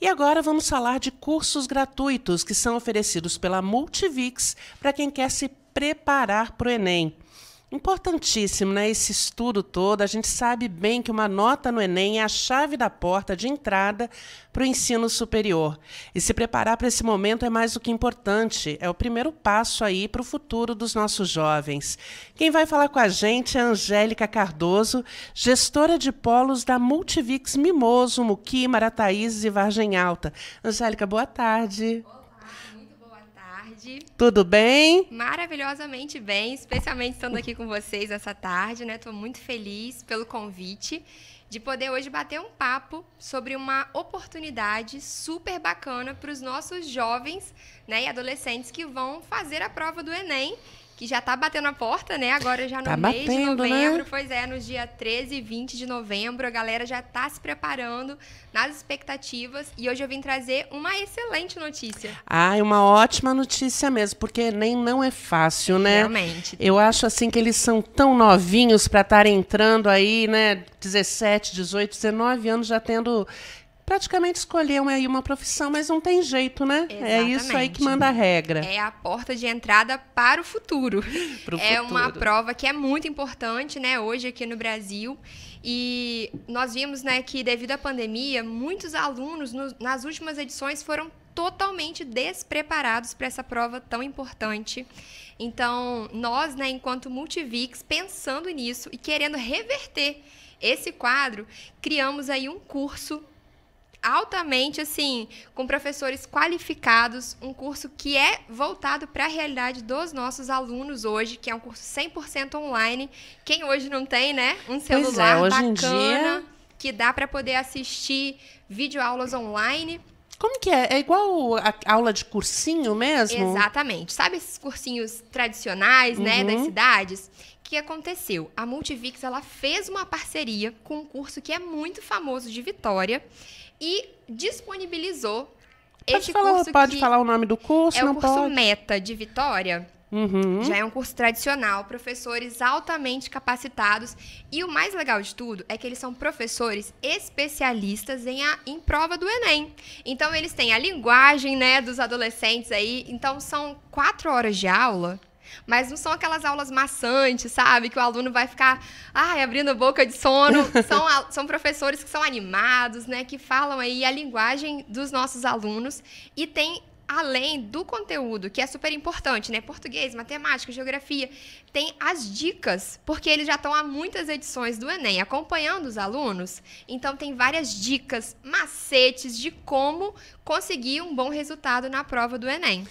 E agora vamos falar de cursos gratuitos que são oferecidos pela Multivix para quem quer se preparar para o Enem. Importantíssimo, né? Esse estudo todo. A gente sabe bem que uma nota no Enem é a chave da porta de entrada para o ensino superior. E se preparar para esse momento é mais do que importante. É o primeiro passo aí para o futuro dos nossos jovens. Quem vai falar com a gente é a Angélica Cardoso, gestora de polos da Multivix Mimoso, Muqui, Marataízes e Vargem Alta. Angélica, boa tarde. Olá tarde. Tudo bem? Maravilhosamente bem, especialmente estando aqui com vocês essa tarde, né? Tô muito feliz pelo convite de poder hoje bater um papo sobre uma oportunidade super bacana para os nossos jovens né, e adolescentes que vão fazer a prova do Enem que já está batendo a porta, né? Agora já no tá mês batendo, de né? novembro, né? pois é, nos dia 13 e 20 de novembro, a galera já está se preparando nas expectativas e hoje eu vim trazer uma excelente notícia. Ah, é uma ótima notícia mesmo, porque nem não é fácil, né? Realmente. Eu acho assim que eles são tão novinhos para estar entrando aí, né, 17, 18, 19 anos já tendo praticamente escolheu aí uma profissão, mas não tem jeito, né? Exatamente. É isso aí que manda a regra. É a porta de entrada para o futuro. Pro é futuro. uma prova que é muito importante, né, hoje aqui no Brasil. E nós vimos, né, que devido à pandemia, muitos alunos no, nas últimas edições foram totalmente despreparados para essa prova tão importante. Então, nós, né, enquanto Multivix, pensando nisso e querendo reverter esse quadro, criamos aí um curso altamente, assim, com professores qualificados, um curso que é voltado para a realidade dos nossos alunos hoje, que é um curso 100% online. Quem hoje não tem, né? Um é, celular é, hoje bacana, em dia... que dá para poder assistir videoaulas online. Como que é? É igual a aula de cursinho mesmo? Exatamente. Sabe esses cursinhos tradicionais, uhum. né, das uhum. cidades? que aconteceu? A Multivix ela fez uma parceria com um curso que é muito famoso de Vitória e disponibilizou pode esse falar, curso Pode falar o nome do curso? É o curso pode. Meta de Vitória. Uhum. Já é um curso tradicional, professores altamente capacitados. E o mais legal de tudo é que eles são professores especialistas em, a, em prova do Enem. Então, eles têm a linguagem né, dos adolescentes aí. Então, são quatro horas de aula mas não são aquelas aulas maçantes, sabe? Que o aluno vai ficar, ai, abrindo a boca de sono. São, são professores que são animados, né? Que falam aí a linguagem dos nossos alunos e tem além do conteúdo, que é super importante, né? Português, matemática, geografia, tem as dicas, porque eles já estão há muitas edições do Enem acompanhando os alunos. Então tem várias dicas, macetes de como conseguir um bom resultado na prova do Enem.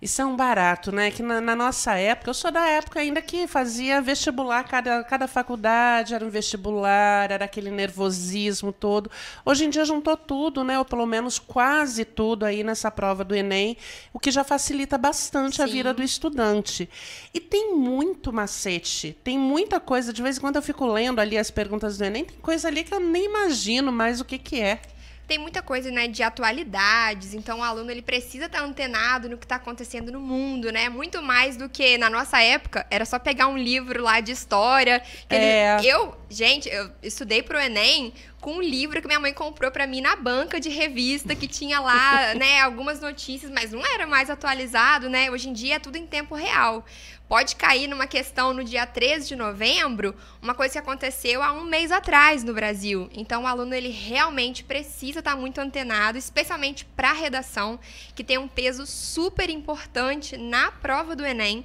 Isso é um barato, né? Que na, na, nossa época, eu sou da época ainda que fazia vestibular, cada, cada faculdade era um vestibular, era aquele nervosismo todo. Hoje em dia juntou tudo, né? Ou pelo menos quase tudo aí nessa prova do Enem, o que já facilita bastante Sim. a vida do estudante. E tem muito macete, tem muita coisa. De vez em quando eu fico lendo ali as perguntas do Enem, tem coisa ali que eu nem imagino mais o que, que é tem muita coisa, né, de atualidades, então o aluno ele precisa estar tá antenado no que está acontecendo no mundo, né? Muito mais do que na nossa época era só pegar um livro lá de história. É. Ele, eu, gente, eu estudei para o ENEM com um livro que minha mãe comprou para mim na banca de revista, que tinha lá, né, algumas notícias, mas não era mais atualizado, né? Hoje em dia é tudo em tempo real. Pode cair numa questão no dia 13 de novembro, uma coisa que aconteceu há um mês atrás no Brasil. Então o aluno ele realmente precisa estar tá muito antenado, especialmente para a redação, que tem um peso super importante na prova do Enem.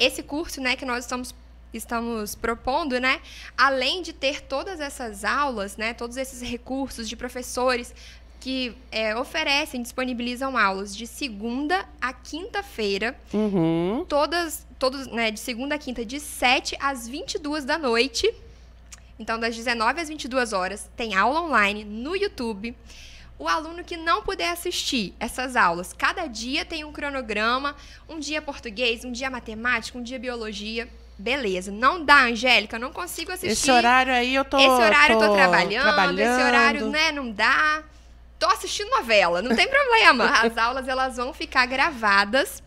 Esse curso, né, que nós estamos estamos propondo, né? Além de ter todas essas aulas, né? Todos esses recursos de professores que é, oferecem, disponibilizam aulas de segunda a quinta-feira, uhum. todas, todos, né? De segunda a quinta, de 7 às 22 da noite. Então, das 19 às 22 horas, tem aula online no YouTube. O aluno que não puder assistir essas aulas, cada dia tem um cronograma, um dia português, um dia matemática, um dia biologia. Beleza. Não dá, Angélica, não consigo assistir. Esse horário aí eu tô. Esse horário tô eu tô trabalhando, trabalhando, esse horário, né, não dá. Tô assistindo novela, não tem problema. As aulas elas vão ficar gravadas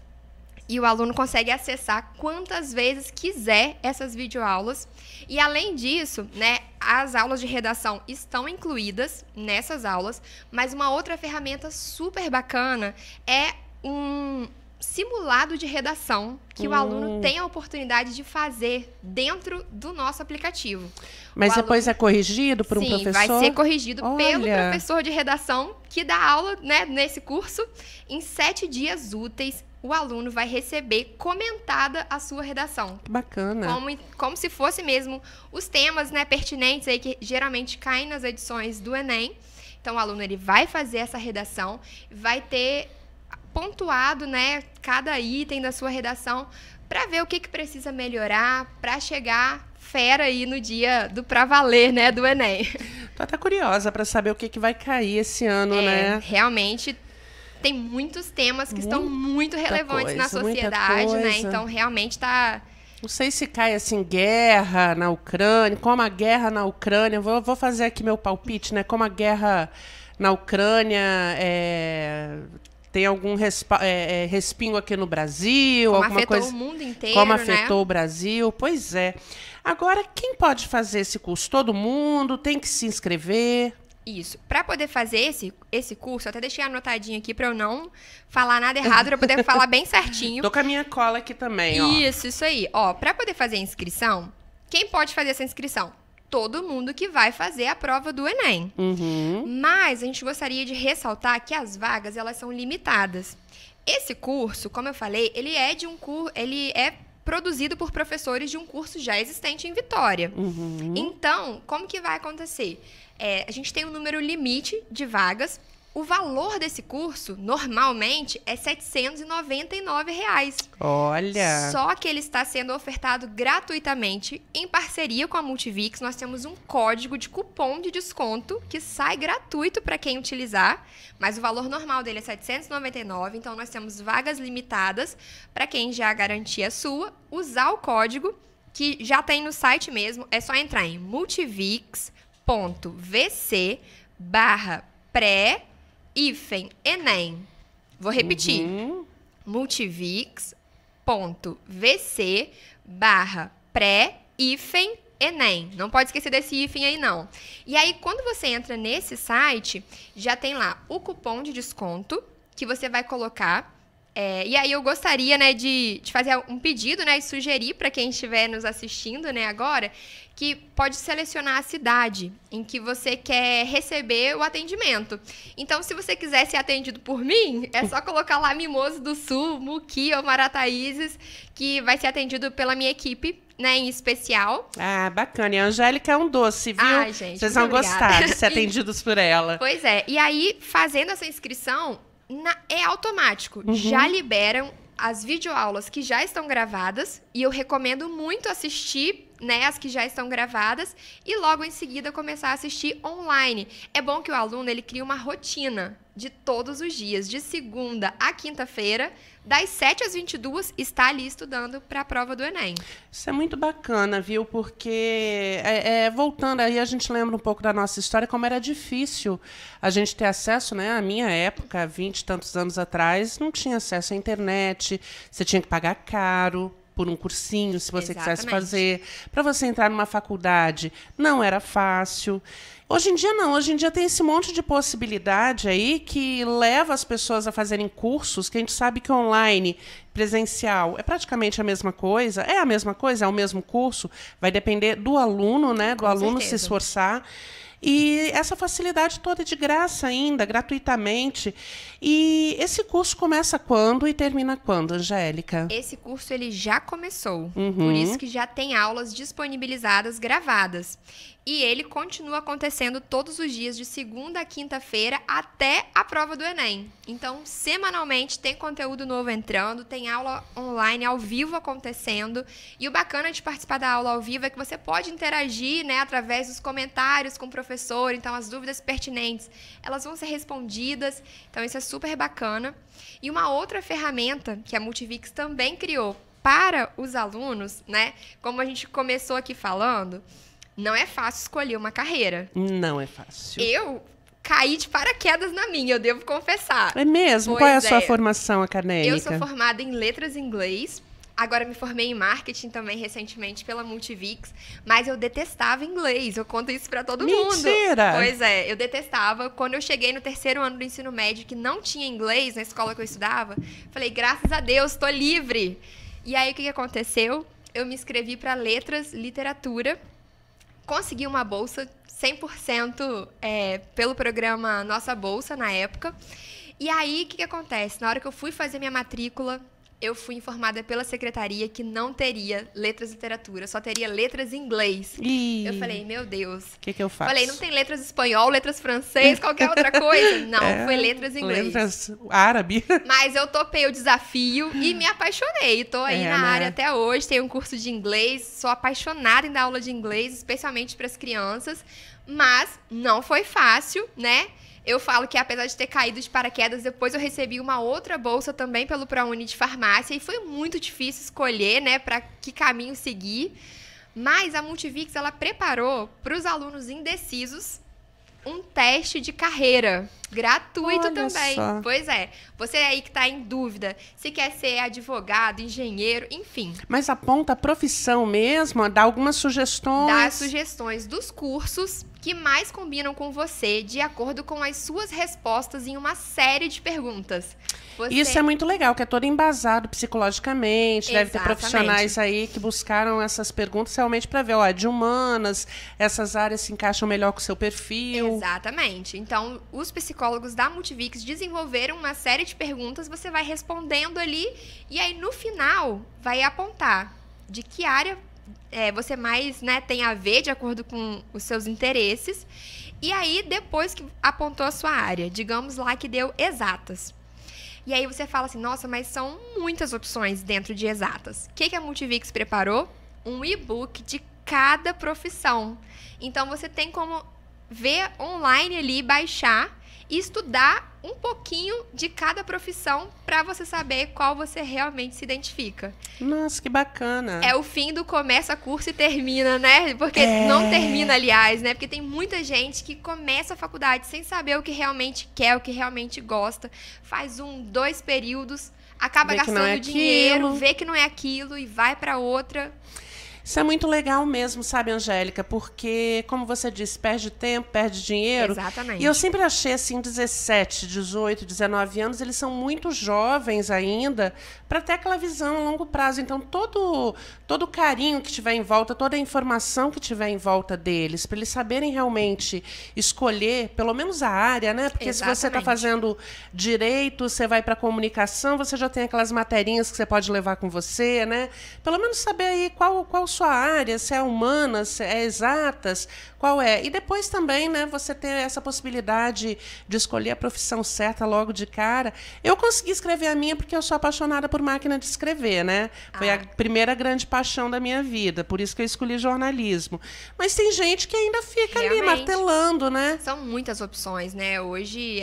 e o aluno consegue acessar quantas vezes quiser essas videoaulas. E além disso, né, as aulas de redação estão incluídas nessas aulas, mas uma outra ferramenta super bacana é um simulado de redação que hum. o aluno hum. tem a oportunidade de fazer dentro do nosso aplicativo. Mas o depois aluno... é corrigido por um professor? Sim, vai ser corrigido Olha. pelo professor de redação que dá aula né, nesse curso. Em sete dias úteis, o aluno vai receber comentada a sua redação. Bacana. Como, como se fosse mesmo os temas né, pertinentes aí que geralmente caem nas edições do Enem. Então, o aluno ele vai fazer essa redação, vai ter pontuado, né, cada item da sua redação para ver o que, que precisa melhorar para chegar fera aí no dia do pra valer, né, do Enem. Tô até curiosa para saber o que, que vai cair esse ano, é, né? Realmente tem muitos temas que muita estão muito relevantes coisa, na sociedade, né? Então realmente está não sei se cai assim guerra na Ucrânia, como a guerra na Ucrânia. Vou, vou fazer aqui meu palpite, né? Como a guerra na Ucrânia é, tem algum é, é, respingo aqui no Brasil, como alguma coisa. Como afetou o mundo inteiro, Como né? afetou né? o Brasil, pois é. Agora, quem pode fazer esse curso? Todo mundo tem que se inscrever? Isso. Para poder fazer esse, esse curso, até deixei anotadinho aqui para eu não falar nada errado, para poder falar bem certinho. Tô com a minha cola aqui também, ó. Isso, isso aí. Ó, para poder fazer a inscrição, quem pode fazer essa inscrição? todo mundo que vai fazer a prova do Enem. Uhum. Mas a gente gostaria de ressaltar que as vagas elas são limitadas. Esse curso, como eu falei, ele é de um curso, ele é produzido por professores de um curso já existente em Vitória. Uhum. Então, como que vai acontecer? É, a gente tem um número limite de vagas o valor desse curso, normalmente, é R$ 799. Reais. Olha! Só que ele está sendo ofertado gratuitamente em parceria com a Multivix. Nós temos um código de cupom de desconto que sai gratuito para quem utilizar, mas o valor normal dele é 799, então nós temos vagas limitadas para quem já garantia a sua usar o código que já tem no site mesmo, é só entrar em multivix.vc barra pré hífen Enem. Vou repetir. Uhum. multivix.vc barra pré hífen Enem. Não pode esquecer desse hífen aí, não. E aí, quando você entra nesse site, já tem lá o cupom de desconto que você vai colocar é, e aí eu gostaria, né, de, de fazer um pedido, né, e sugerir para quem estiver nos assistindo, né, agora, que pode selecionar a cidade em que você quer receber o atendimento. Então, se você quiser ser atendido por mim, é só colocar lá Mimoso do Sul, Muqui ou Marataízes, que vai ser atendido pela minha equipe né, em especial. Ah, bacana. E a Angélica é um doce, viu? Ah, gente, Vocês vão obrigada. gostar de ser atendidos por ela. Pois é. E aí, fazendo essa inscrição, na, é automático. Uhum. Já liberam as videoaulas que já estão gravadas e eu recomendo muito assistir, né, as que já estão gravadas e logo em seguida começar a assistir online. É bom que o aluno ele crie uma rotina de todos os dias, de segunda a quinta-feira, das 7 às 22, está ali estudando para a prova do Enem. Isso é muito bacana, viu? Porque, é, é, voltando aí, a gente lembra um pouco da nossa história, como era difícil a gente ter acesso, né? A minha época, 20 e tantos anos atrás, não tinha acesso à internet, você tinha que pagar caro por um cursinho, se você Exatamente. quisesse fazer, para você entrar numa faculdade. Não era fácil. Hoje em dia não, hoje em dia tem esse monte de possibilidade aí que leva as pessoas a fazerem cursos que a gente sabe que online, presencial, é praticamente a mesma coisa, é a mesma coisa, é o mesmo curso, vai depender do aluno, né, do Com aluno certeza. se esforçar. E essa facilidade toda é de graça ainda, gratuitamente. E esse curso começa quando e termina quando, Angélica? Esse curso ele já começou. Uhum. Por isso que já tem aulas disponibilizadas gravadas. E ele continua acontecendo todos os dias de segunda a quinta-feira até a prova do ENEM. Então, semanalmente tem conteúdo novo entrando, tem aula online ao vivo acontecendo. E o bacana de participar da aula ao vivo é que você pode interagir, né, através dos comentários com o professor professor, então as dúvidas pertinentes, elas vão ser respondidas. Então isso é super bacana. E uma outra ferramenta que a Multivix também criou para os alunos, né? Como a gente começou aqui falando, não é fácil escolher uma carreira. Não é fácil. Eu caí de paraquedas na minha, eu devo confessar. É mesmo? Pois Qual é a sua é. formação acadêmica? Eu sou formada em letras em inglês Agora me formei em marketing também recentemente pela Multivix, mas eu detestava inglês. Eu conto isso para todo Mentira. mundo. Mentira! Pois é, eu detestava. Quando eu cheguei no terceiro ano do ensino médio que não tinha inglês na escola que eu estudava, falei: "Graças a Deus, tô livre". E aí o que, aconteceu? Eu me inscrevi para letras, literatura. Consegui uma bolsa 100% é, pelo programa Nossa Bolsa na época. E aí, o que acontece? Na hora que eu fui fazer minha matrícula eu fui informada pela secretaria que não teria letras e literatura, só teria letras em inglês. Ih, eu falei, meu Deus. O que, que eu faço? Falei, não tem letras espanhol, letras francês, qualquer outra coisa? Não, é, foi letras em inglês. Letras árabe. Mas eu topei o desafio e me apaixonei. Tô aí é, na né? área até hoje, tenho um curso de inglês, sou apaixonada em dar aula de inglês, especialmente para as crianças. Mas não foi fácil, né? Eu falo que apesar de ter caído de paraquedas, depois eu recebi uma outra bolsa também pelo ProUni de farmácia e foi muito difícil escolher, né, para que caminho seguir. Mas a Multivix ela preparou para os alunos indecisos um teste de carreira. Gratuito Olha também. Só. Pois é. Você aí que está em dúvida se quer ser advogado, engenheiro, enfim. Mas aponta a profissão mesmo, dá algumas sugestões. Dá sugestões dos cursos que mais combinam com você de acordo com as suas respostas em uma série de perguntas. Você... Isso é muito legal, que é todo embasado psicologicamente. Exatamente. Deve ter profissionais aí que buscaram essas perguntas realmente para ver, ó, é de humanas, essas áreas se encaixam melhor com o seu perfil. Exatamente. Então, os psicólogos psicólogos da Multivix desenvolveram uma série de perguntas, você vai respondendo ali e aí no final vai apontar de que área é, você mais né, tem a ver de acordo com os seus interesses. E aí, depois que apontou a sua área, digamos lá que deu exatas. E aí você fala assim, nossa, mas são muitas opções dentro de exatas. O que, que a Multivix preparou? Um e-book de cada profissão. Então você tem como ver online ali, baixar e estudar um pouquinho de cada profissão para você saber qual você realmente se identifica. Nossa, que bacana. É o fim do começa curso e termina, né? Porque é... não termina, aliás, né? Porque tem muita gente que começa a faculdade sem saber o que realmente quer, o que realmente gosta, faz um, dois períodos, acaba vê gastando é dinheiro, aquilo. vê que não é aquilo e vai para outra. Isso é muito legal mesmo, sabe, Angélica? Porque, como você disse, perde tempo, perde dinheiro. Exatamente. E eu sempre achei, assim, 17, 18, 19 anos, eles são muito jovens ainda para ter aquela visão a longo prazo. Então, todo, todo o carinho que tiver em volta, toda a informação que tiver em volta deles, para eles saberem realmente escolher, pelo menos a área, né? Porque Exatamente. se você está fazendo direito, você vai para comunicação, você já tem aquelas materinhas que você pode levar com você, né? Pelo menos saber aí qual, qual sua área, se é humana, se é exatas, qual é. E depois também, né, você ter essa possibilidade de escolher a profissão certa logo de cara. Eu consegui escrever a minha porque eu sou apaixonada por por máquina de escrever, né? Foi ah. a primeira grande paixão da minha vida, por isso que eu escolhi jornalismo. Mas tem gente que ainda fica Realmente. ali martelando, né? São muitas opções, né? Hoje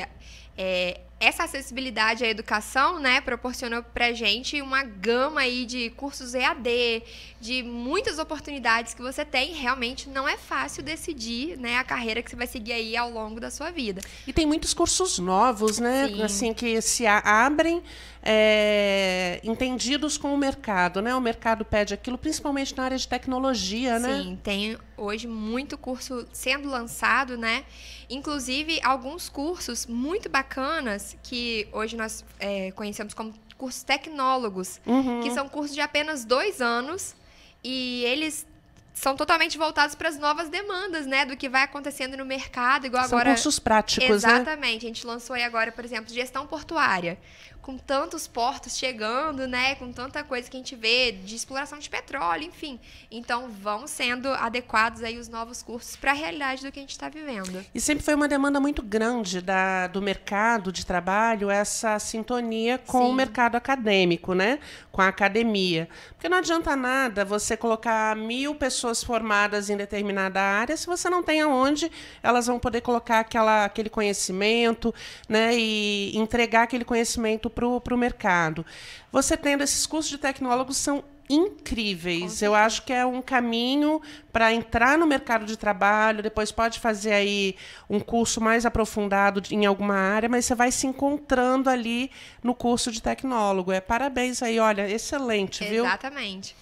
é, essa acessibilidade à educação, né, proporcionou para gente uma gama aí de cursos EAD, de muitas oportunidades que você tem. Realmente não é fácil decidir, né, a carreira que você vai seguir aí ao longo da sua vida. E tem muitos cursos novos, né, Sim. assim que se abrem é, entendidos com o mercado, né? O mercado pede aquilo, principalmente na área de tecnologia, Sim, né? Sim, tem hoje muito curso sendo lançado, né? Inclusive alguns cursos muito bacanas que hoje nós é, conhecemos como cursos tecnólogos, uhum. que são cursos de apenas dois anos e eles são totalmente voltados para as novas demandas, né? Do que vai acontecendo no mercado, igual são agora. cursos práticos, né? Exatamente. Né? A gente lançou aí agora, por exemplo, gestão portuária. Com tantos portos chegando, né? Com tanta coisa que a gente vê de exploração de petróleo, enfim. Então, vão sendo adequados aí os novos cursos para a realidade do que a gente está vivendo. E sempre foi uma demanda muito grande da, do mercado de trabalho essa sintonia com Sim. o mercado acadêmico, né? Com a academia. Porque não adianta nada você colocar mil pessoas pessoas formadas em determinada área se você não tem aonde elas vão poder colocar aquela, aquele conhecimento né, e entregar aquele conhecimento para o mercado. Você tendo esses cursos de tecnólogos são incríveis. Eu acho que é um caminho para entrar no mercado de trabalho, depois pode fazer aí um curso mais aprofundado em alguma área, mas você vai se encontrando ali no curso de tecnólogo. É parabéns aí, olha, excelente, Exatamente. viu? Exatamente.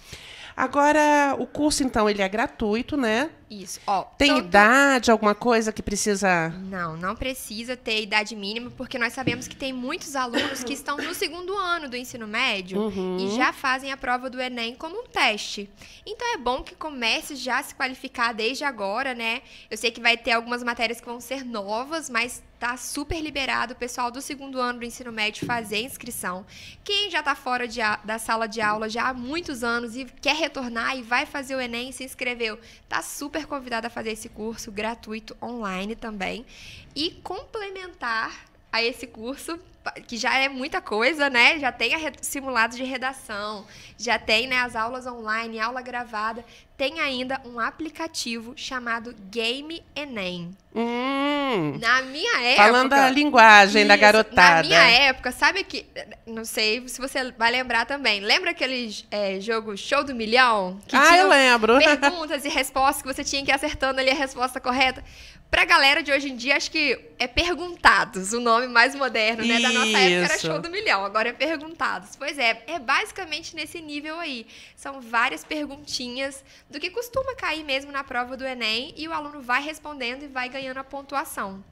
Agora, o curso, então, ele é gratuito, né? Isso, ó. Tem idade, alguma coisa que precisa. Não, não precisa ter idade mínima, porque nós sabemos que tem muitos alunos que estão no segundo ano do ensino médio uhum. e já fazem a prova do Enem como um teste. Então é bom que comece já a se qualificar desde agora, né? Eu sei que vai ter algumas matérias que vão ser novas, mas tá super liberado o pessoal do segundo ano do ensino médio fazer inscrição. Quem já está fora de a, da sala de aula já há muitos anos e quer retornar e vai fazer o Enem, se inscreveu, tá super ser convidado a fazer esse curso gratuito online também e complementar a esse curso que já é muita coisa, né? Já tem simulados de redação, já tem né, as aulas online, aula gravada. Tem ainda um aplicativo chamado Game Enem. Hum, na minha época. Falando a linguagem isso, da garotada. Na minha época, sabe que. Não sei se você vai lembrar também. Lembra aquele é, jogo Show do Milhão? Que ah, eu lembro. Perguntas e respostas que você tinha que ir acertando ali a resposta correta. Pra galera de hoje em dia, acho que é Perguntados, o nome mais moderno, né? Da nossa época era show do milhão, agora é perguntados. Pois é, é basicamente nesse nível aí. São várias perguntinhas do que costuma cair mesmo na prova do Enem e o aluno vai respondendo e vai ganhando a pontuação.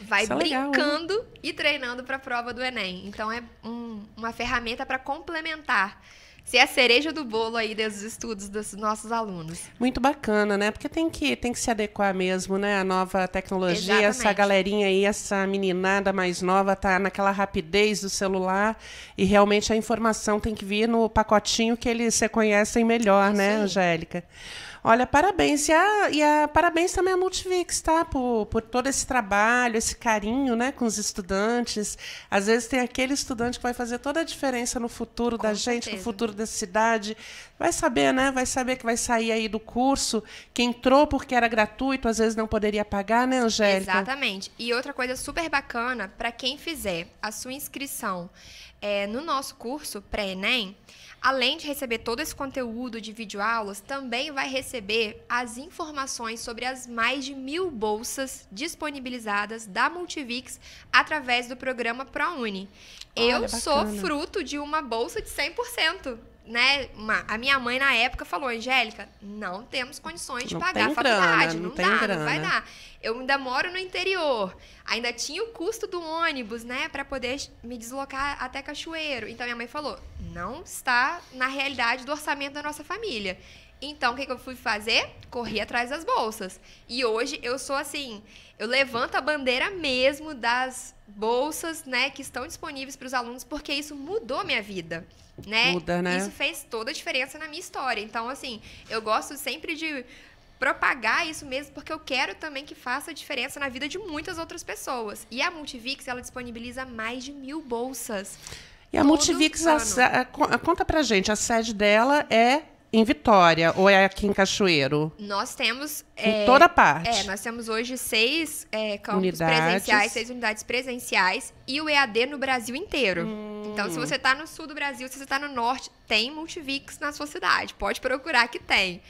Vai é brincando legal, e treinando para a prova do Enem. Então é um, uma ferramenta para complementar ser é a cereja do bolo aí dos estudos dos nossos alunos. Muito bacana, né? Porque tem que, tem que se adequar mesmo, né? A nova tecnologia, Exatamente. essa galerinha aí, essa meninada mais nova tá naquela rapidez do celular e realmente a informação tem que vir no pacotinho que eles se conhecem melhor, né, Angélica? Olha, parabéns. E, a, e a parabéns também à Multivix, tá? Por, por todo esse trabalho, esse carinho né, com os estudantes. Às vezes tem aquele estudante que vai fazer toda a diferença no futuro com da certeza. gente, no futuro da cidade. Vai saber, né? Vai saber que vai sair aí do curso, que entrou porque era gratuito, às vezes não poderia pagar, né, Angélica? Exatamente. E outra coisa super bacana, para quem fizer a sua inscrição é, no nosso curso pré-ENEM, além de receber todo esse conteúdo de videoaulas, também vai receber as informações sobre as mais de mil bolsas disponibilizadas da Multivix através do programa ProUni. Olha, Eu bacana. sou fruto de uma bolsa de 100% né, uma, a minha mãe na época falou, Angélica, não temos condições de não pagar a faculdade, grana, não, não dá, grana. não vai dar. Eu ainda moro no interior, ainda tinha o custo do ônibus, né, para poder me deslocar até Cachoeiro. Então minha mãe falou, não está na realidade do orçamento da nossa família. Então, o que, que eu fui fazer? Corri atrás das bolsas. E hoje eu sou assim, eu levanto a bandeira mesmo das bolsas, né, que estão disponíveis para os alunos, porque isso mudou minha vida né? Muda, né? Isso fez toda a diferença na minha história. Então, assim, eu gosto sempre de propagar isso mesmo, porque eu quero também que faça diferença na vida de muitas outras pessoas. E a Multivix, ela disponibiliza mais de mil bolsas. E a Multivix, a, a, conta pra gente, a sede dela é em Vitória ou é aqui em Cachoeiro? Nós temos. É, em toda parte. É, nós temos hoje seis é, campos unidades. presenciais, seis unidades presenciais e o EAD no Brasil inteiro. Hum. Então, se uhum. você está no sul do Brasil, se você está no norte, tem Multivix na sua cidade. Pode procurar que tem.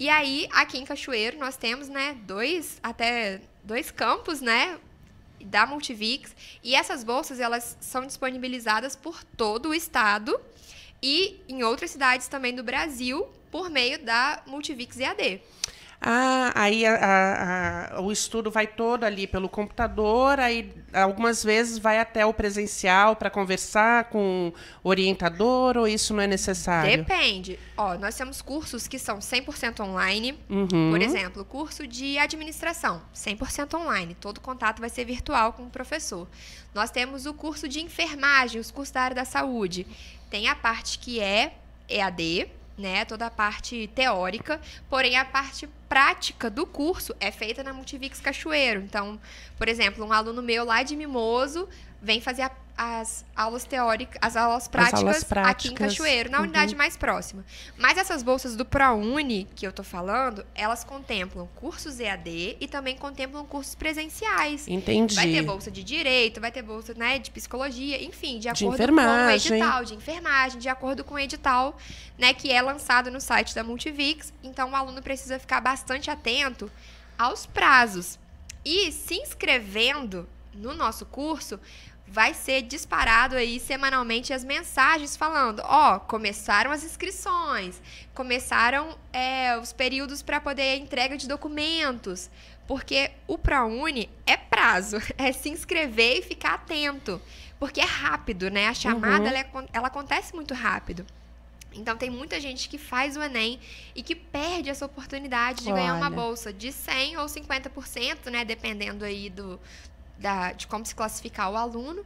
E aí, aqui em Cachoeiro, nós temos, né, dois, até dois campos, né, da Multivix. E essas bolsas, elas são disponibilizadas por todo o estado e em outras cidades também do Brasil por meio da Multivix EAD. Ah, aí a, a, a, o estudo vai todo ali pelo computador, aí algumas vezes vai até o presencial para conversar com o orientador, ou isso não é necessário? Depende. Ó, nós temos cursos que são 100% online, uhum. por exemplo, curso de administração, 100% online, todo contato vai ser virtual com o professor. Nós temos o curso de enfermagem, os cursos da área da saúde. Tem a parte que é EAD, né, toda a parte teórica, porém a parte prática do curso é feita na Multivix Cachoeiro. Então, por exemplo, um aluno meu lá de Mimoso vem fazer a, as aulas teóricas, as aulas práticas, as aulas práticas. aqui em Cachoeiro, na uhum. unidade mais próxima. Mas essas bolsas do ProUni que eu tô falando, elas contemplam cursos EAD e também contemplam cursos presenciais. Entendi. Vai ter bolsa de direito, vai ter bolsa, né, de psicologia, enfim, de acordo de com o edital de enfermagem, de acordo com o edital, né, que é lançado no site da Multivix. Então o aluno precisa ficar bastante atento aos prazos. E se inscrevendo no nosso curso, vai ser disparado aí semanalmente as mensagens falando, ó, começaram as inscrições, começaram é, os períodos para poder a entrega de documentos, porque o ProUni é prazo, é se inscrever e ficar atento, porque é rápido, né? A chamada uhum. ela, é, ela acontece muito rápido. Então tem muita gente que faz o Enem e que perde essa oportunidade de Olha. ganhar uma bolsa de 100 ou 50%, né, dependendo aí do da, de como se classificar o aluno.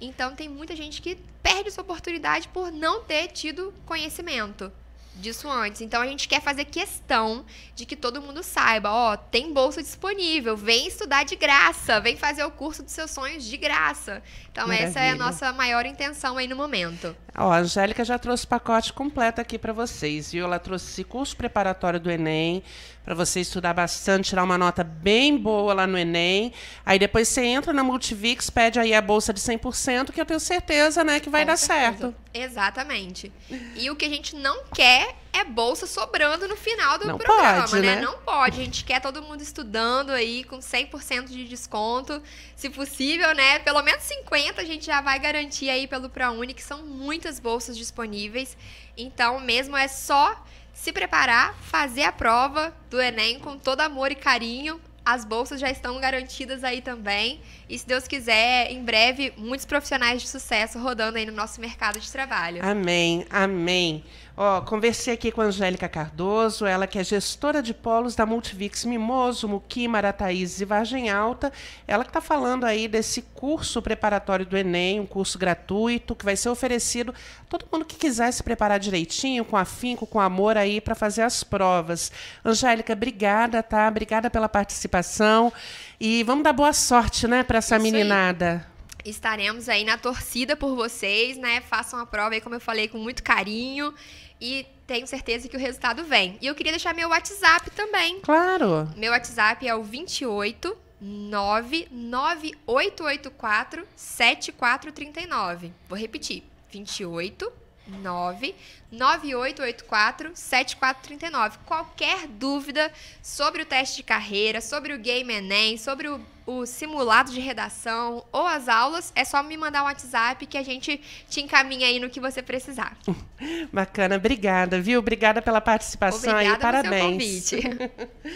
Então tem muita gente que perde essa oportunidade por não ter tido conhecimento disso antes. Então a gente quer fazer questão de que todo mundo saiba, ó, tem bolsa disponível, vem estudar de graça, vem fazer o curso dos seus sonhos de graça. Então Maravilha. essa é a nossa maior intenção aí no momento. Ó, a Angélica já trouxe o pacote completo aqui para vocês, viu? Ela trouxe curso preparatório do ENEM, para você estudar bastante, tirar uma nota bem boa lá no Enem. Aí depois você entra na Multivix, pede aí a bolsa de 100%, que eu tenho certeza, né, que vai Com dar certeza. certo. Exatamente. E o que a gente não quer é bolsa sobrando no final do não programa, né? pode, né? né? Não pode. A gente quer todo mundo estudando aí com 100% de desconto, se possível, né? Pelo menos 50 a gente já vai garantir aí pelo ProUni, que são muitas bolsas disponíveis. Então, mesmo é só se preparar, fazer a prova do Enem com todo amor e carinho. As bolsas já estão garantidas aí também. E se Deus quiser, em breve, muitos profissionais de sucesso rodando aí no nosso mercado de trabalho. Amém, amém. Ó, conversei aqui com a Angélica Cardoso, ela que é gestora de polos da Multivix Mimoso, Muquim, Marataízes e Vargem Alta. Ela que está falando aí desse curso preparatório do Enem, um curso gratuito que vai ser oferecido a todo mundo que quiser se preparar direitinho, com afinco, com amor aí para fazer as provas. Angélica, obrigada, tá? Obrigada pela participação. E vamos dar boa sorte, né, para essa Isso meninada. Aí. Estaremos aí na torcida por vocês, né? Façam a prova aí, como eu falei, com muito carinho. E tenho certeza que o resultado vem. E eu queria deixar meu WhatsApp também. Claro. Meu WhatsApp é o 28 99884 7439. Vou repetir. 28 9984-7439. Qualquer dúvida sobre o teste de carreira, sobre o Game Enem, sobre o, o, simulado de redação ou as aulas, é só me mandar um WhatsApp que a gente te encaminha aí no que você precisar. Bacana, obrigada, viu? Obrigada pela participação obrigada parabéns. Obrigada pelo convite.